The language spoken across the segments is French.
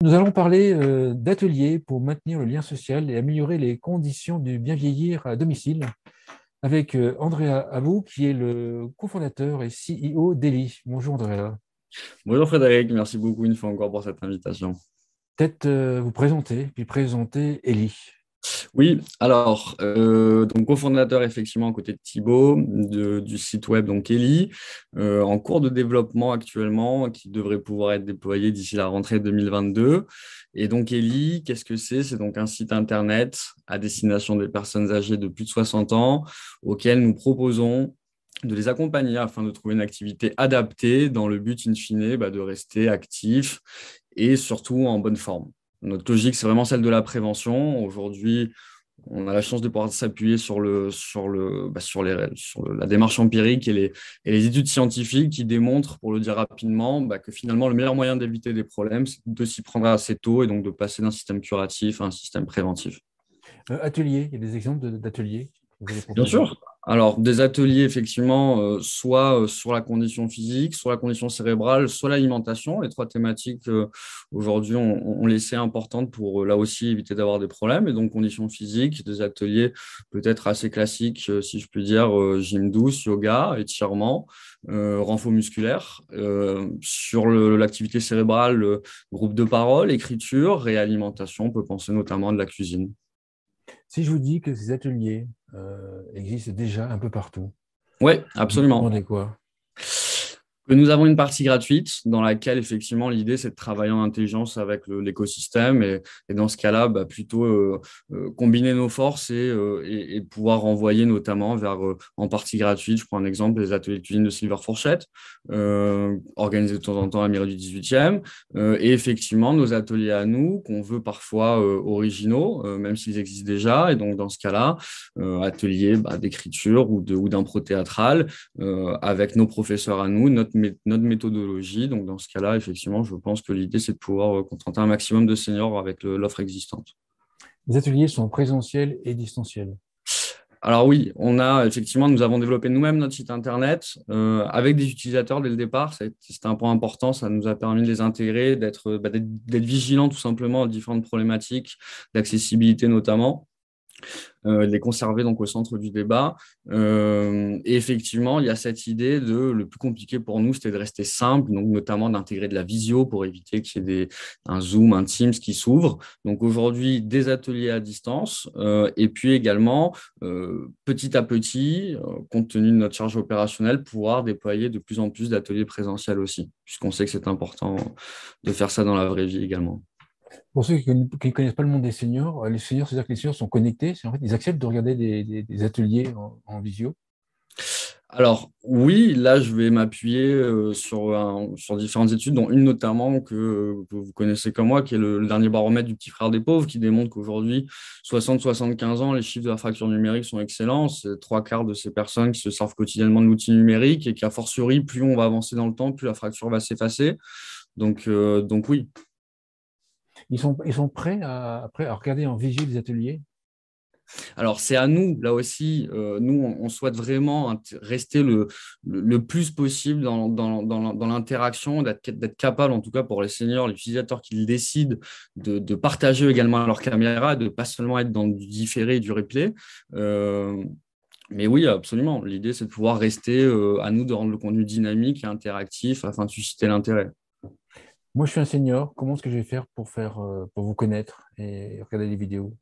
Nous allons parler euh, d'ateliers pour maintenir le lien social et améliorer les conditions du bien vieillir à domicile avec euh, Andrea Abou, qui est le cofondateur et CEO d'Eli. Bonjour Andrea. Bonjour Frédéric, merci beaucoup une fois encore pour cette invitation. Peut-être euh, vous présenter, puis présenter Eli. Oui, alors, euh, donc cofondateur effectivement à côté de Thibault, du site web donc Eli, euh, en cours de développement actuellement qui devrait pouvoir être déployé d'ici la rentrée 2022. Et donc Eli, qu'est-ce que c'est C'est donc un site internet à destination des personnes âgées de plus de 60 ans auquel nous proposons de les accompagner afin de trouver une activité adaptée dans le but in fine bah, de rester actif et surtout en bonne forme. Notre logique, c'est vraiment celle de la prévention. Aujourd'hui, on a la chance de pouvoir s'appuyer sur, le, sur, le, bah, sur, sur la démarche empirique et les, études scientifiques qui démontrent, pour le dire rapidement, bah, que finalement, le meilleur moyen d'éviter des problèmes, c'est de s'y prendre assez tôt et donc de passer d'un système curatif à un système préventif. Euh, atelier, il y a des exemples d'ateliers Bien sûr. Alors, des ateliers, effectivement, euh, soit euh, sur la condition physique, sur la condition cérébrale, soit l'alimentation. Les trois thématiques, euh, aujourd'hui, on, on, les sait importantes pour, là aussi, éviter d'avoir des problèmes. Et donc, conditions physiques, des ateliers peut-être assez classiques, si je puis dire, gym douce, yoga, étirement, renfort musculaire. sur l'activité cérébrale, groupe de parole, écriture, réalimentation. On peut penser notamment de la cuisine. Si je vous dis que ces ateliers euh, existe déjà un peu partout. Oui, absolument. quoi nous avons une partie gratuite dans laquelle effectivement l'idée c'est de travailler en intelligence avec l'écosystème et, dans ce cas-là bah, plutôt euh, euh, combiner nos forces euh, et, pouvoir envoyer notamment vers en partie gratuite, je prends un exemple, les ateliers de cuisine de Silver Fourchette organisés de temps en temps à Mire du 18e et effectivement nos ateliers à nous qu'on veut parfois originaux même s'ils existent déjà et donc dans ce cas-là ateliers bah, d'écriture ou d'impro ou théâtral avec nos professeurs à nous, notre notre méthodologie. Donc, dans ce cas-là, effectivement, je pense que l'idée, c'est de pouvoir euh, contenter un maximum de seniors avec l'offre existante. Les ateliers sont présentiels et distanciels. Alors oui, on a effectivement, nous avons développé nous-mêmes notre site internet euh, avec des utilisateurs dès le départ. C'est un point important. Ça nous a permis de les intégrer, d'être bah, vigilants tout simplement aux différentes problématiques d'accessibilité notamment. Euh, les conserver donc au centre du débat. Euh, et effectivement, il y a cette idée de le plus compliqué pour nous, c'était de rester simple, donc notamment d'intégrer de la visio pour éviter qu'il y ait des, un Zoom, un Teams qui s'ouvre. Donc aujourd'hui, des ateliers à distance euh, et puis également petit à petit, compte tenu de notre charge opérationnelle, pouvoir déployer de plus en plus d'ateliers présentiels aussi, puisqu'on sait que c'est important de faire ça dans la vraie vie également. Pour ceux qui ne connaissent pas le monde des seniors, euh, les seniors, c'est-à-dire que les seniors sont connectés, ils acceptent de regarder des, ateliers en, visio. Alors oui, là je vais m'appuyer euh, sur, sur différentes études, dont une notamment que, vous connaissez comme moi, qui est le, dernier baromètre du petit frère des pauvres, qui démontre qu'aujourd'hui, 60-75 ans, les chiffres de la fracture numérique sont excellents. C'est trois quarts de ces personnes qui se servent quotidiennement de l'outil numérique et qu'à fortiori, plus on va avancer dans le temps, plus la fracture va s'effacer. Donc, euh, donc oui, ils sont, ils sont prêts à, à regarder en vigile les ateliers alors c'est à nous, là aussi, euh, nous, on, souhaite vraiment rester le, le, plus possible dans, dans, l'interaction, d'être capable, en tout cas pour les seniors, les utilisateurs qui décident, de, partager également leur caméra, de pas seulement être dans du différé et du replay. Euh, mais oui, absolument. L'idée, c'est de pouvoir rester euh, à nous de rendre le contenu dynamique et interactif afin de susciter l'intérêt moi je suis un senior, comment est-ce que je vais faire pour, faire, euh, pour vous connaître et regarder les vidéos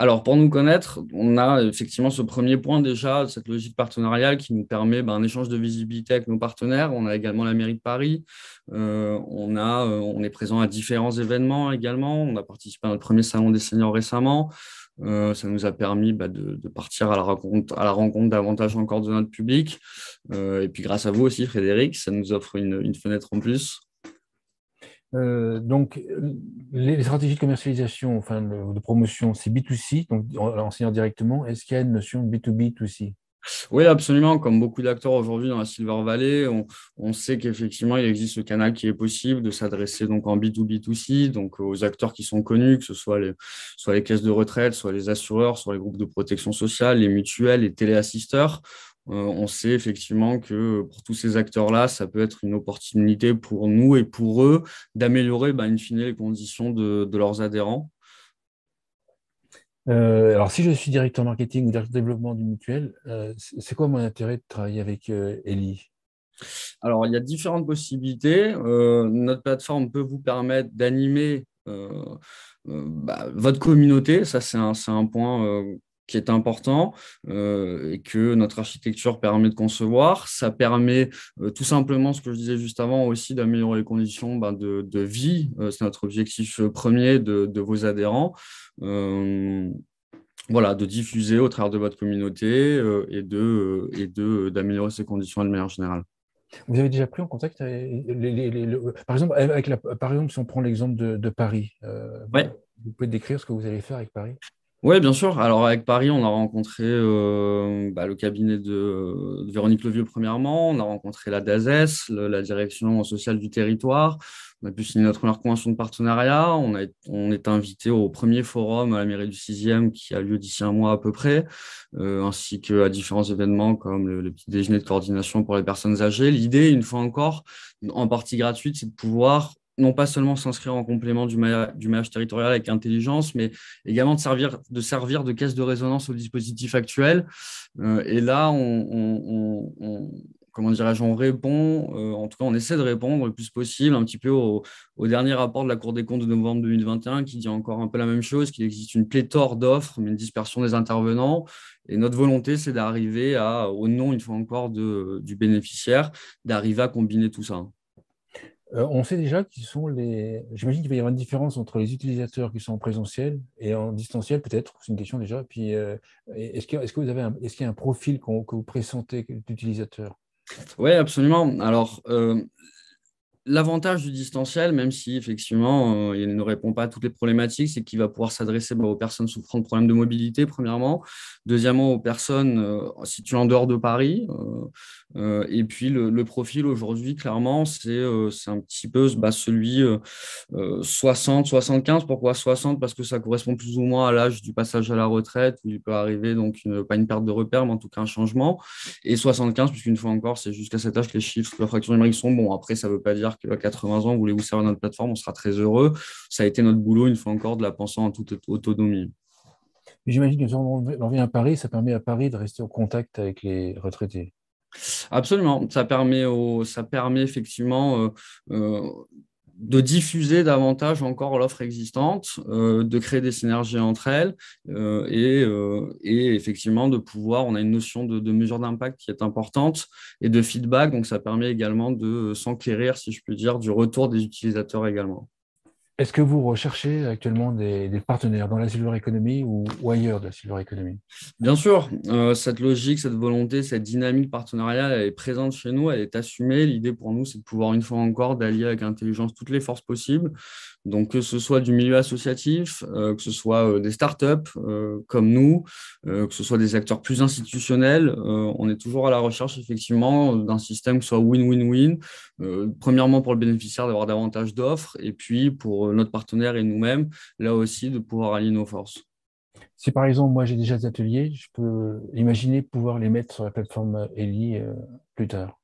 alors, pour nous connaître, on a effectivement ce premier point déjà, cette logique partenariale qui nous permet ben, un échange de visibilité avec nos partenaires. On a également la mairie de Paris. Euh, on, a, euh, on est présent à différents événements également. On a participé à notre premier salon des seniors récemment. ça nous a permis ben, de, partir à la rencontre, à la rencontre davantage encore de notre public. et puis grâce à vous aussi, Frédéric, ça nous offre une fenêtre en plus euh, donc, les stratégies de commercialisation, enfin de, promotion, c'est B2C, donc enseignant directement. Est-ce qu'il y a une notion de B2B2C oui, absolument. Comme beaucoup d'acteurs aujourd'hui dans la Silver Valley, on, sait qu'effectivement, il existe ce canal qui est possible de s'adresser donc en B2B2C, donc aux acteurs qui sont connus, que ce soit les, soit les caisses de retraite, soit les assureurs, soit les groupes de protection sociale, les mutuelles, les téléassisteurs. Euh, on sait effectivement que pour tous ces acteurs-là, ça peut être une opportunité pour nous et pour eux d'améliorer, ben, in fine, les conditions de, leurs adhérents. Euh, alors, si je suis directeur marketing ou directeur développement du Mutuel, euh, c'est quoi mon intérêt de travailler avec Ellie Eli Alors, il y a différentes possibilités. notre plateforme peut vous permettre d'animer bah, votre communauté. Ça, c'est un, un, point qui est important euh, et que notre architecture permet de concevoir. Ça permet euh, tout simplement, ce que je disais juste avant, aussi d'améliorer les conditions ben, de, de, vie. Euh, c'est notre objectif premier de, de vos adhérents. voilà, de diffuser au travers de votre communauté et de et de d'améliorer ces conditions de manière générale. Vous avez déjà pris en contact les, les, par exemple avec la, par exemple si on prend l'exemple de, de Paris. Vous pouvez décrire ce que vous allez faire avec Paris oui, bien sûr. Alors avec Paris, on a rencontré euh, bah, le cabinet de, Véronique Levieux premièrement, on a rencontré la DASES, la direction sociale du territoire, on a pu signer notre première convention de partenariat, on, on est invité au premier forum à la mairie du 6e qui a lieu d'ici un mois à peu près, euh, ainsi qu'à différents événements comme le, petit déjeuner de coordination pour les personnes âgées. L'idée, une fois encore, en partie gratuite, c'est de pouvoir non pas seulement s'inscrire en complément du, maillage territorial avec intelligence, mais également de servir de, servir de caisse de résonance au dispositif actuel. Euh, et là, on, comment dirais on répond, euh, en tout cas, on essaie de répondre le plus possible un petit peu au, dernier rapport de la Cour des comptes de novembre 2021 qui dit encore un peu la même chose, qu'il existe une pléthore d'offres, mais une dispersion des intervenants. Et notre volonté, c'est d'arriver au nom, une fois encore, du bénéficiaire, d'arriver à combiner tout ça. Euh, on sait déjà qu'ils sont les. J'imagine qu'il va y avoir une différence entre les utilisateurs qui sont en présentiel et en distanciel, peut-être. C'est une question déjà. Puis, euh, est-ce qu'il y, est y, a un profil que vous présentez d'utilisateur Oui, absolument. Alors, euh, L'avantage du distanciel, même si effectivement euh, il ne répond pas à toutes les problématiques, c'est qu'il va pouvoir s'adresser bah, aux personnes souffrant de problèmes de mobilité, premièrement. Deuxièmement, aux personnes euh, situées en dehors de Paris. Euh, et puis le, profil aujourd'hui, clairement, c'est un petit peu bah, celui 60-75. Pourquoi 60 Parce que ça correspond plus ou moins à l'âge du passage à la retraite, où il peut arriver donc pas une perte de repère, mais en tout cas un changement. Et 75, puisqu'une fois encore, c'est jusqu'à cet âge que les chiffres de la fraction numérique sont bon. Après, ça ne veut pas dire qu'à 80 ans, voulez-vous servir notre plateforme On sera très heureux. Ça a été notre boulot, une fois encore, de la penser en toute autonomie. J'imagine que on l'envie à Paris, ça permet à Paris de rester au contact avec les retraités. Absolument, ça permet, au, ça permet effectivement euh, euh, de diffuser davantage encore l'offre existante, euh, de créer des synergies entre elles euh, euh, et, effectivement de pouvoir, on a une notion de, de mesure d'impact qui est importante et de feedback, donc ça permet également de s'enquérir, si je peux dire, du retour des utilisateurs également. Est-ce que vous recherchez actuellement des, partenaires dans la silver economy ou, ailleurs de la silver economy Bien sûr, euh, cette logique, cette volonté, cette dynamique partenariale, est présente chez nous, elle est assumée. L'idée pour nous, c'est de pouvoir une fois encore d'allier avec intelligence toutes les forces possibles, donc, que ce soit du milieu associatif, euh, que ce soit euh, des startups euh, comme nous, que ce soit des acteurs plus institutionnels, on est toujours à la recherche effectivement d'un système qui soit win-win-win. premièrement, pour le bénéficiaire d'avoir davantage d'offres, et puis pour notre partenaire et nous-mêmes, là aussi, de pouvoir aligner nos forces. Si par exemple, moi j'ai déjà des ateliers, je peux imaginer pouvoir les mettre sur la plateforme Eli plus tard.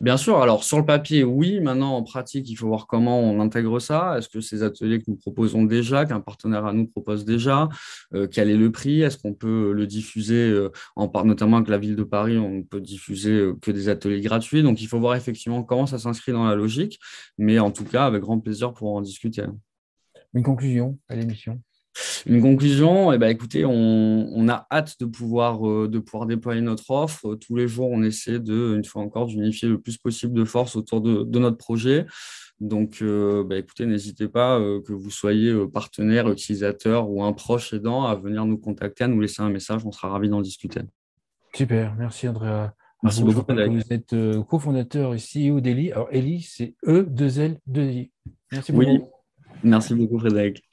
Bien sûr, alors sur le papier, oui, maintenant en pratique, il faut voir comment on intègre ça. Est-ce que ces ateliers que nous proposons déjà, qu'un partenaire à nous propose déjà, euh, quel est le prix Est-ce qu'on peut euh, le diffuser, euh, en part, notamment avec la ville de Paris, on ne peut diffuser que des ateliers gratuits. Donc il faut voir effectivement comment ça s'inscrit dans la logique, mais en tout cas, avec grand plaisir pour en discuter. Une conclusion à l'émission une conclusion, eh ben, écoutez, on, a hâte de pouvoir, euh, de pouvoir déployer notre offre. Euh, tous les jours, on essaie de, une fois encore, d'unifier le plus possible de forces autour de, notre projet. Donc, euh, ben, écoutez, n'hésitez pas, que vous soyez partenaire, utilisateur ou un proche aidant, à venir nous contacter, à nous laisser un message. On sera ravi d'en discuter. Super, merci Andrea. Merci beaucoup beaucoup, Vous êtes cofondateur et CEO d'Eli. Alors, Eli, c'est E2L2I. Merci beaucoup. Oui, merci beaucoup, Frédéric.